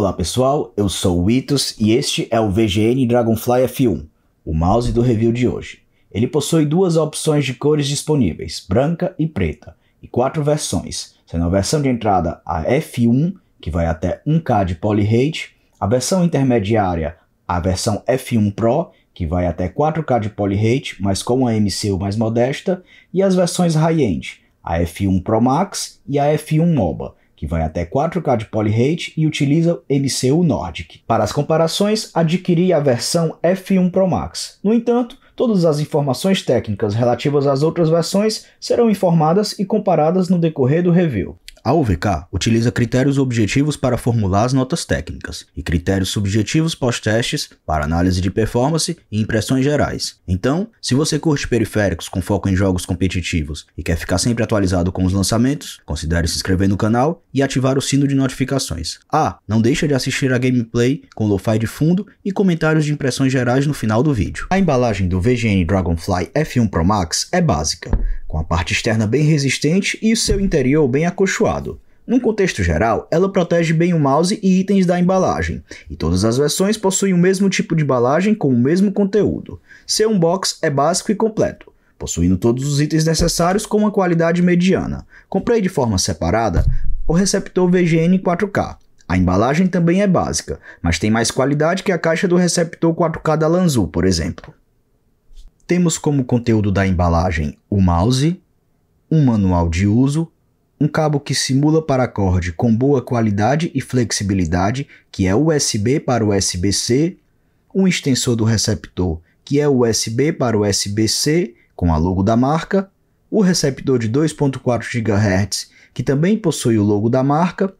Olá pessoal, eu sou o Itos e este é o VGN Dragonfly F1, o mouse do review de hoje. Ele possui duas opções de cores disponíveis, branca e preta, e quatro versões, sendo a versão de entrada a F1, que vai até 1K de polyrate, a versão intermediária, a versão F1 Pro, que vai até 4K de polyrate, mas com a MCU mais modesta, e as versões high-end, a F1 Pro Max e a F1 MOBA, que vai até 4K de polyrate e utiliza MCU Nordic. Para as comparações, adquiri a versão F1 Pro Max. No entanto, todas as informações técnicas relativas às outras versões serão informadas e comparadas no decorrer do review. A UVK utiliza critérios objetivos para formular as notas técnicas e critérios subjetivos pós-testes para análise de performance e impressões gerais. Então, se você curte periféricos com foco em jogos competitivos e quer ficar sempre atualizado com os lançamentos, considere se inscrever no canal e ativar o sino de notificações. Ah, não deixa de assistir a gameplay com lo-fi de fundo e comentários de impressões gerais no final do vídeo. A embalagem do VGN Dragonfly F1 Pro Max é básica, com a parte externa bem resistente e o seu interior bem acolchoado. Num contexto geral, ela protege bem o mouse e itens da embalagem, e todas as versões possuem o mesmo tipo de embalagem com o mesmo conteúdo. Seu unbox é básico e completo, possuindo todos os itens necessários com uma qualidade mediana. Comprei de forma separada o receptor VGN 4K. A embalagem também é básica, mas tem mais qualidade que a caixa do receptor 4K da Lanzu, por exemplo. Temos como conteúdo da embalagem o mouse, um manual de uso, um cabo que simula paracorde com boa qualidade e flexibilidade, que é USB para USB-C, um extensor do receptor, que é USB para USB-C, com a logo da marca, o receptor de 2.4 GHz, que também possui o logo da marca,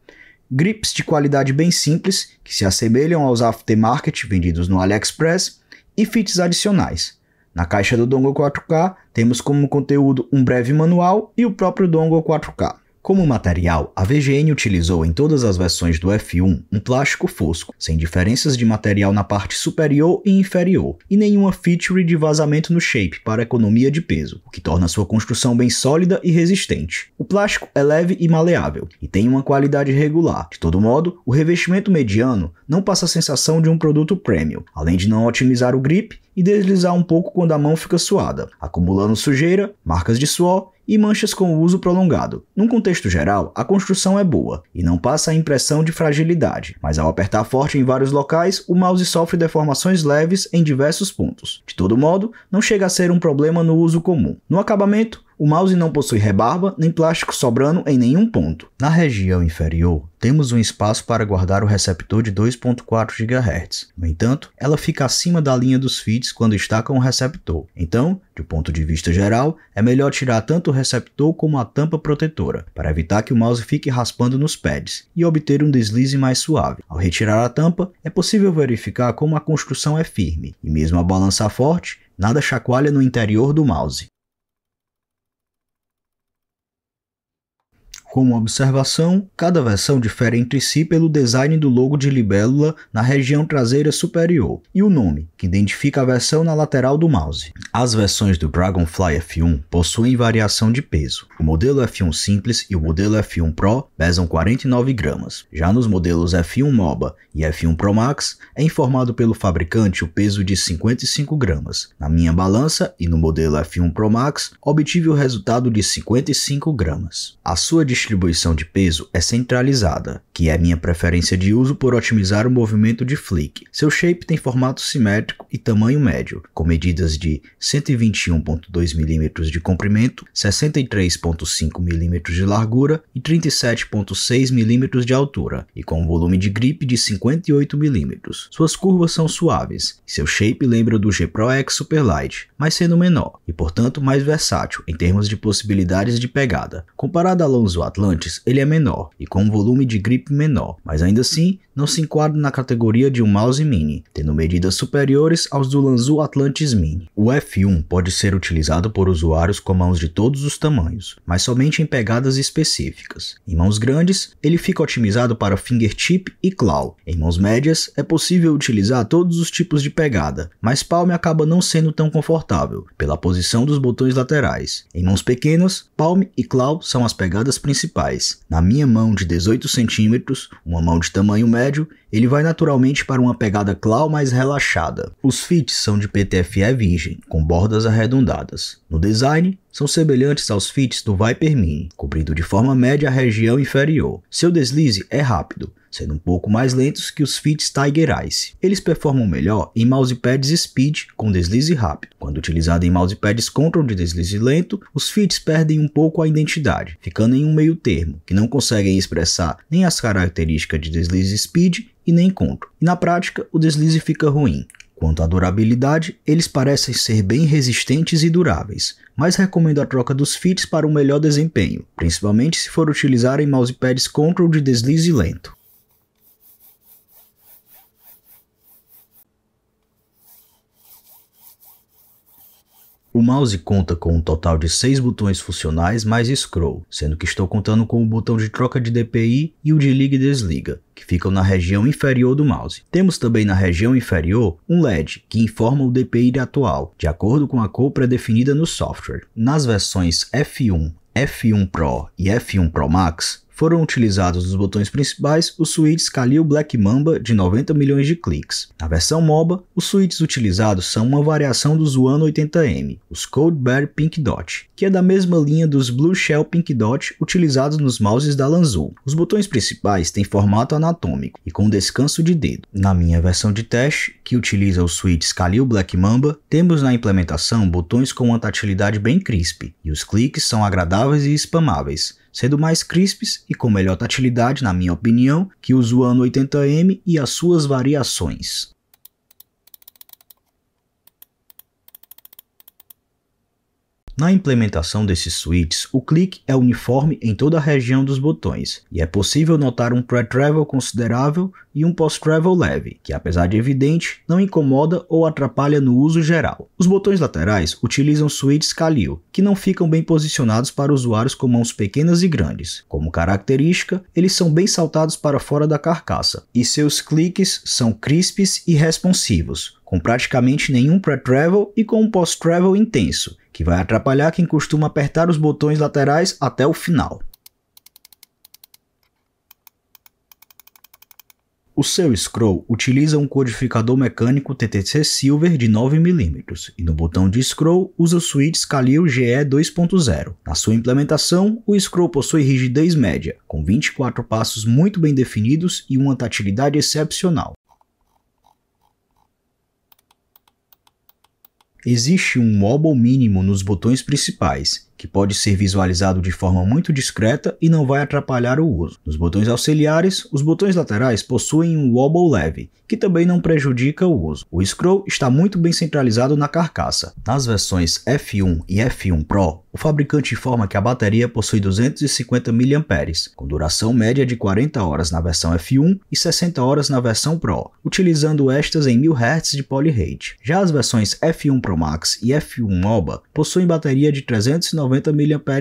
grips de qualidade bem simples, que se assemelham aos aftermarket vendidos no AliExpress, e fits adicionais. Na caixa do dongle 4K, temos como conteúdo um breve manual e o próprio dongle 4K. Como material, a VGN utilizou em todas as versões do F1 um plástico fosco, sem diferenças de material na parte superior e inferior, e nenhuma feature de vazamento no shape para economia de peso, o que torna sua construção bem sólida e resistente. O plástico é leve e maleável, e tem uma qualidade regular. De todo modo, o revestimento mediano não passa a sensação de um produto premium, além de não otimizar o grip e deslizar um pouco quando a mão fica suada, acumulando sujeira, marcas de suor e manchas com o uso prolongado. Num contexto geral, a construção é boa e não passa a impressão de fragilidade, mas ao apertar forte em vários locais, o mouse sofre deformações leves em diversos pontos. De todo modo, não chega a ser um problema no uso comum. No acabamento, o mouse não possui rebarba nem plástico sobrando em nenhum ponto. Na região inferior, temos um espaço para guardar o receptor de 2.4 GHz. No entanto, ela fica acima da linha dos feeds quando está com o receptor. Então, de ponto de vista geral, é melhor tirar tanto o receptor como a tampa protetora, para evitar que o mouse fique raspando nos pads e obter um deslize mais suave. Ao retirar a tampa, é possível verificar como a construção é firme, e mesmo a balançar forte, nada chacoalha no interior do mouse. Como observação, cada versão difere entre si pelo design do logo de libélula na região traseira superior e o nome, que identifica a versão na lateral do mouse. As versões do Dragonfly F1 possuem variação de peso. O modelo F1 simples e o modelo F1 Pro pesam 49 gramas. Já nos modelos F1 MOBA e F1 Pro Max, é informado pelo fabricante o peso de 55 gramas. Na minha balança e no modelo F1 Pro Max, obtive o resultado de 55 gramas. A sua distribuição de peso é centralizada, que é minha preferência de uso por otimizar o movimento de flick. Seu shape tem formato simétrico e tamanho médio, com medidas de 121.2 mm de comprimento, 63.5 mm de largura e 37.6 mm de altura, e com um volume de grip de 58 mm. Suas curvas são suaves, seu shape lembra do G Pro X Superlight, mas sendo menor e portanto mais versátil em termos de possibilidades de pegada. Comparado a Alonso Atlantis, ele é menor e com um volume de grip menor, mas ainda assim não se enquadra na categoria de um mouse mini, tendo medidas superiores aos do Lanzu Atlantis Mini. O F1 pode ser utilizado por usuários com mãos de todos os tamanhos, mas somente em pegadas específicas. Em mãos grandes, ele fica otimizado para fingertip e claw. Em mãos médias, é possível utilizar todos os tipos de pegada, mas palm acaba não sendo tão confortável, pela posição dos botões laterais. Em mãos pequenas, palm e claw são as pegadas principais principais. Na minha mão de 18 centímetros, uma mão de tamanho médio, ele vai naturalmente para uma pegada claw mais relaxada. Os fits são de PTFE virgem, com bordas arredondadas. No design, são semelhantes aos fits do Viper Mini, cobrindo de forma média a região inferior. Seu deslize é rápido, sendo um pouco mais lentos que os fits Tiger Ice. Eles performam melhor em mousepads Speed com deslize rápido. Quando utilizado em mousepads Control de deslize lento, os fits perdem um pouco a identidade, ficando em um meio termo, que não conseguem expressar nem as características de deslize Speed e nem Control. E na prática, o deslize fica ruim. Quanto à durabilidade, eles parecem ser bem resistentes e duráveis, mas recomendo a troca dos fits para um melhor desempenho, principalmente se for utilizar em mousepads control de deslize lento. O mouse conta com um total de 6 botões funcionais mais scroll, sendo que estou contando com o botão de troca de DPI e o de liga e desliga, que ficam na região inferior do mouse. Temos também na região inferior um LED, que informa o DPI atual, de acordo com a cor pré-definida no software. Nas versões F1, F1 Pro e F1 Pro Max, foram utilizados nos botões principais os suítes Kalil Black Mamba de 90 milhões de cliques. Na versão MOBA, os suítes utilizados são uma variação dos One 80M, os Bear Pink Dot, que é da mesma linha dos Blue Shell Pink Dot utilizados nos mouses da Lanzhou. Os botões principais têm formato anatômico e com descanso de dedo. Na minha versão de teste, que utiliza os suítes Kalil Black Mamba, temos na implementação botões com uma tatilidade bem crisp, e os cliques são agradáveis e spamáveis, sendo mais crispes e com melhor tatilidade, na minha opinião, que os One 80M e as suas variações. Na implementação desses switches, o clique é uniforme em toda a região dos botões, e é possível notar um pre-travel considerável e um post-travel leve, que apesar de evidente, não incomoda ou atrapalha no uso geral. Os botões laterais utilizam switches Kalil, que não ficam bem posicionados para usuários com mãos pequenas e grandes. Como característica, eles são bem saltados para fora da carcaça, e seus cliques são crispes e responsivos, com praticamente nenhum pré-travel e com um post-travel intenso, que vai atrapalhar quem costuma apertar os botões laterais até o final. O seu scroll utiliza um codificador mecânico TTC Silver de 9mm e no botão de scroll usa o switch Scalil GE 2.0. Na sua implementação, o scroll possui rigidez média, com 24 passos muito bem definidos e uma tatilidade excepcional. Existe um mobile mínimo nos botões principais que pode ser visualizado de forma muito discreta e não vai atrapalhar o uso. Nos botões auxiliares, os botões laterais possuem um wobble leve, que também não prejudica o uso. O scroll está muito bem centralizado na carcaça. Nas versões F1 e F1 Pro, o fabricante informa que a bateria possui 250 mAh, com duração média de 40 horas na versão F1 e 60 horas na versão Pro, utilizando estas em 1000 Hz de polyrate. Já as versões F1 Pro Max e F1 MOBA possuem bateria de 390 90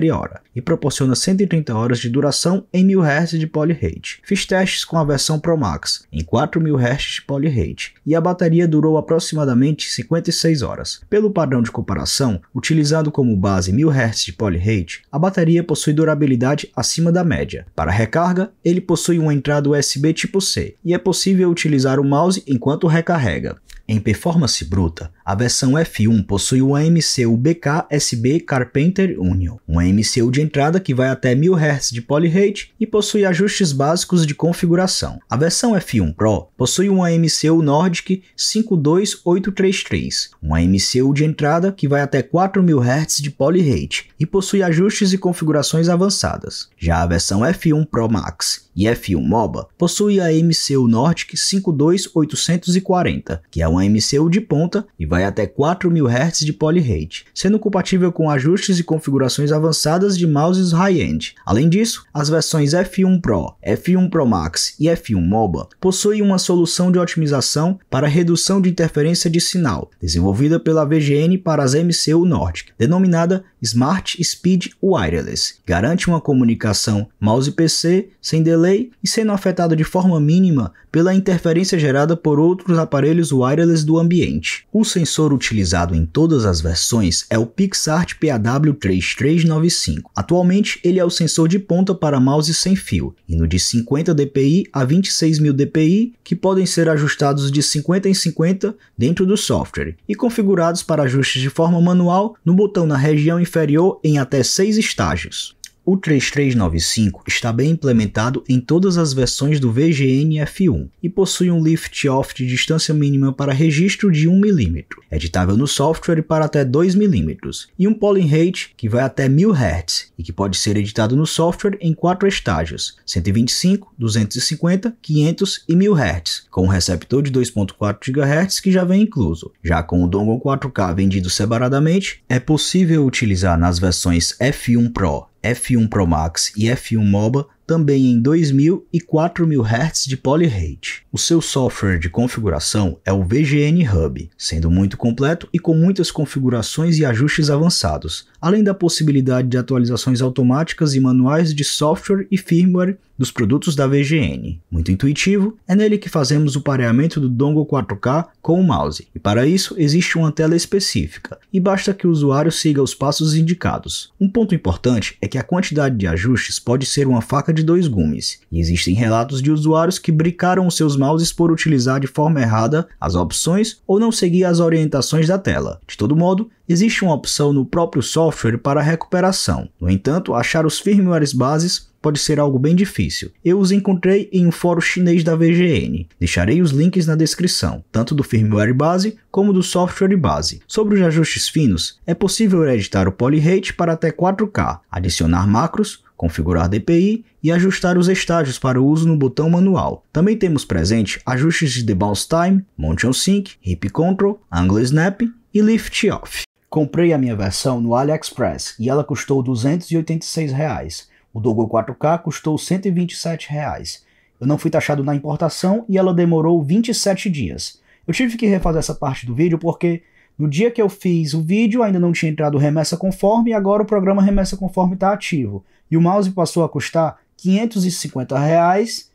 mAh e proporciona 130 horas de duração em 1000 Hz de polyrate. Fiz testes com a versão Pro Max em 4000 Hz de polyrate e a bateria durou aproximadamente 56 horas. Pelo padrão de comparação, utilizado como base 1000 Hz de polyrate, a bateria possui durabilidade acima da média. Para recarga, ele possui uma entrada USB tipo C e é possível utilizar o mouse enquanto recarrega. Em performance bruta, a versão F1 possui um MCU BK-SB Carpenter Union, um MCU de entrada que vai até 1000 Hz de polyrate e possui ajustes básicos de configuração. A versão F1 Pro possui um MCU Nordic 52833, um MCU de entrada que vai até 4000 Hz de polyrate e possui ajustes e configurações avançadas. Já a versão F1 Pro Max e F1 MOBA possui a MCU Nordic 52840, que é um uma MCU de ponta e vai até 4000 Hz de polyrate, sendo compatível com ajustes e configurações avançadas de mouses high-end. Além disso, as versões F1 Pro, F1 Pro Max e F1 MOBA possuem uma solução de otimização para redução de interferência de sinal, desenvolvida pela VGN para as MCU Nordic, denominada Smart Speed Wireless. Garante uma comunicação mouse-PC sem delay e sendo afetada de forma mínima pela interferência gerada por outros aparelhos wireless spoilers do ambiente. O sensor utilizado em todas as versões é o PixArt PAW3395. Atualmente, ele é o sensor de ponta para mouse sem fio, indo de 50 dpi a 26000 dpi, que podem ser ajustados de 50 em 50 dentro do software e configurados para ajustes de forma manual no botão na região inferior em até 6 estágios. O 3395 está bem implementado em todas as versões do vgn f 1 e possui um lift-off de distância mínima para registro de 1 mm, editável no software para até 2 mm, e um polling rate que vai até 1000 Hz e que pode ser editado no software em quatro estágios: 125, 250, 500 e 1000 Hz, com um receptor de 2.4 GHz que já vem incluso. Já com o dongle 4K vendido separadamente, é possível utilizar nas versões F1 Pro F1 Pro Max e F1 MOBA também em 2000 e 4000 Hz de polyrate. O seu software de configuração é o VGN Hub, sendo muito completo e com muitas configurações e ajustes avançados, além da possibilidade de atualizações automáticas e manuais de software e firmware dos produtos da VGN. Muito intuitivo, é nele que fazemos o pareamento do dongle 4K com o mouse, e para isso existe uma tela específica, e basta que o usuário siga os passos indicados. Um ponto importante é que a quantidade de ajustes pode ser uma faca de dois gumes, e existem relatos de usuários que bricaram os seus mouses por utilizar de forma errada as opções ou não seguir as orientações da tela. De todo modo, existe uma opção no próprio software para recuperação. No entanto, achar os firmwares bases pode ser algo bem difícil. Eu os encontrei em um fórum chinês da VGN. Deixarei os links na descrição, tanto do firmware base como do software base. Sobre os ajustes finos, é possível editar o polyrate para até 4K, adicionar macros, configurar DPI e ajustar os estágios para uso no botão manual. Também temos presente ajustes de bounce time, motion sync, hip control, angle snap e lift off. Comprei a minha versão no AliExpress e ela custou 286 reais. O Dogo 4K custou 127 reais. Eu não fui taxado na importação e ela demorou 27 dias. Eu tive que refazer essa parte do vídeo porque no dia que eu fiz o vídeo ainda não tinha entrado remessa conforme e agora o programa remessa conforme está ativo. E o mouse passou a custar 550 reais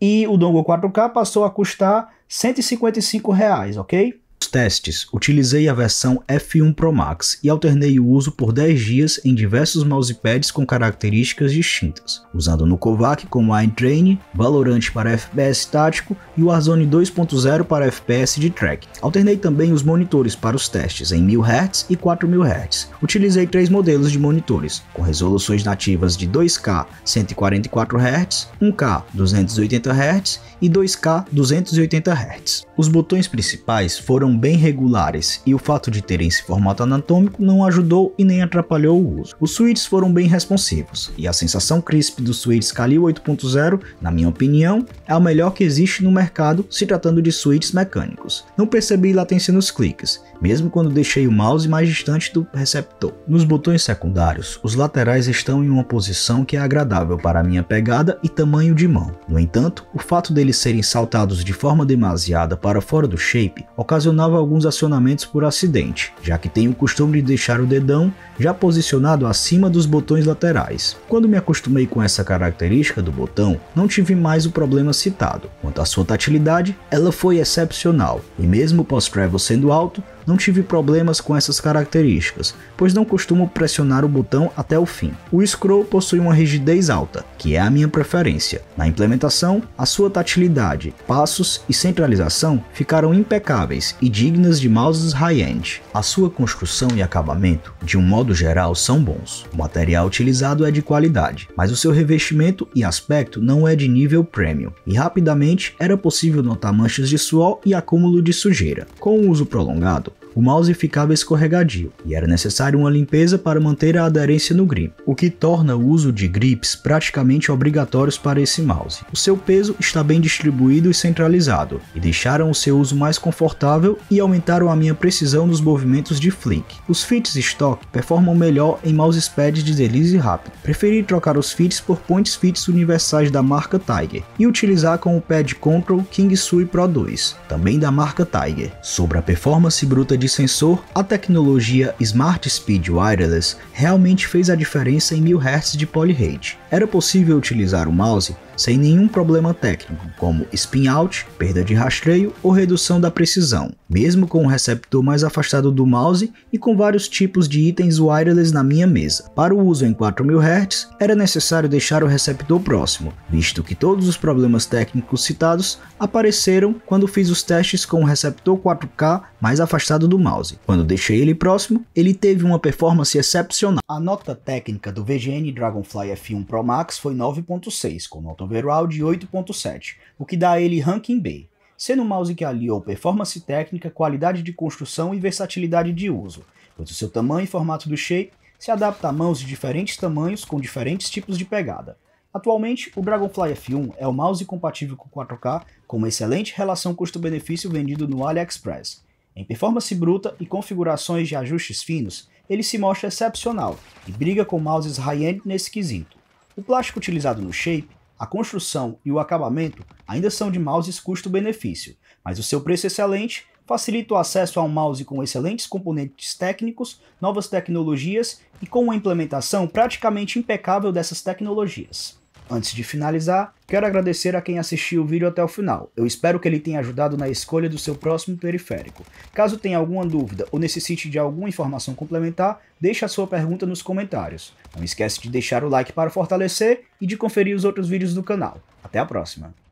e o dongle 4K passou a custar 155 reais, ok? Nos testes, utilizei a versão F1 Pro Max e alternei o uso por 10 dias em diversos mousepads com características distintas, usando no Kovac como Mind Valorant para FPS tático e o Warzone 2.0 para FPS de track. Alternei também os monitores para os testes em 1000Hz e 4000Hz. Utilizei três modelos de monitores, com resoluções nativas de 2K 144Hz, 1K 280Hz e 2K 280Hz. Os botões principais foram eram bem regulares e o fato de terem esse formato anatômico não ajudou e nem atrapalhou o uso. Os suítes foram bem responsivos e a sensação crisp dos suítes Kali 8.0, na minha opinião, é a melhor que existe no mercado se tratando de suítes mecânicos. Não percebi latência nos cliques, mesmo quando deixei o mouse mais distante do receptor. Nos botões secundários, os laterais estão em uma posição que é agradável para minha pegada e tamanho de mão. No entanto, o fato deles serem saltados de forma demasiada para fora do shape ocasionou ocasionava alguns acionamentos por acidente, já que tenho o costume de deixar o dedão já posicionado acima dos botões laterais. Quando me acostumei com essa característica do botão, não tive mais o problema citado. Quanto à sua tatilidade, ela foi excepcional, e mesmo o pós-travel sendo alto, não tive problemas com essas características, pois não costumo pressionar o botão até o fim. O scroll possui uma rigidez alta, que é a minha preferência. Na implementação, a sua tatilidade, passos e centralização ficaram impecáveis e dignas de mouses high-end. A sua construção e acabamento, de um modo geral, são bons. O material utilizado é de qualidade, mas o seu revestimento e aspecto não é de nível premium, e rapidamente era possível notar manchas de suor e acúmulo de sujeira. Com o uso prolongado, o mouse ficava escorregadio e era necessário uma limpeza para manter a aderência no grip, o que torna o uso de grips praticamente obrigatórios para esse mouse. O seu peso está bem distribuído e centralizado, e deixaram o seu uso mais confortável e aumentaram a minha precisão nos movimentos de flick. Os fits stock performam melhor em mousepads de deslize rápido. Preferi trocar os fits por points fits universais da marca Tiger e utilizar com o pad control Kingsui Pro 2, também da marca Tiger. Sobre a performance bruta de de sensor, a tecnologia Smart Speed Wireless realmente fez a diferença em 1000 Hz de polyrate. Era possível utilizar o mouse sem nenhum problema técnico, como spin-out, perda de rastreio ou redução da precisão mesmo com um receptor mais afastado do mouse e com vários tipos de itens wireless na minha mesa. Para o uso em 4000 Hz, era necessário deixar o receptor próximo, visto que todos os problemas técnicos citados apareceram quando fiz os testes com o receptor 4K mais afastado do mouse. Quando deixei ele próximo, ele teve uma performance excepcional. A nota técnica do VGN Dragonfly F1 Pro Max foi 9.6, com nota overall de 8.7, o que dá a ele ranking B sendo um mouse que aliou performance técnica, qualidade de construção e versatilidade de uso, pois o seu tamanho e formato do shape se adapta a mãos de diferentes tamanhos com diferentes tipos de pegada. Atualmente, o Dragonfly F1 é o mouse compatível com 4K com uma excelente relação custo-benefício vendido no AliExpress. Em performance bruta e configurações de ajustes finos, ele se mostra excepcional e briga com mouses high-end nesse quesito. O plástico utilizado no Shape a construção e o acabamento ainda são de mouses custo-benefício, mas o seu preço excelente facilita o acesso a um mouse com excelentes componentes técnicos, novas tecnologias e com uma implementação praticamente impecável dessas tecnologias. Antes de finalizar, quero agradecer a quem assistiu o vídeo até o final. Eu espero que ele tenha ajudado na escolha do seu próximo periférico. Caso tenha alguma dúvida ou necessite de alguma informação complementar, deixe a sua pergunta nos comentários. Não esquece de deixar o like para fortalecer e de conferir os outros vídeos do canal. Até a próxima!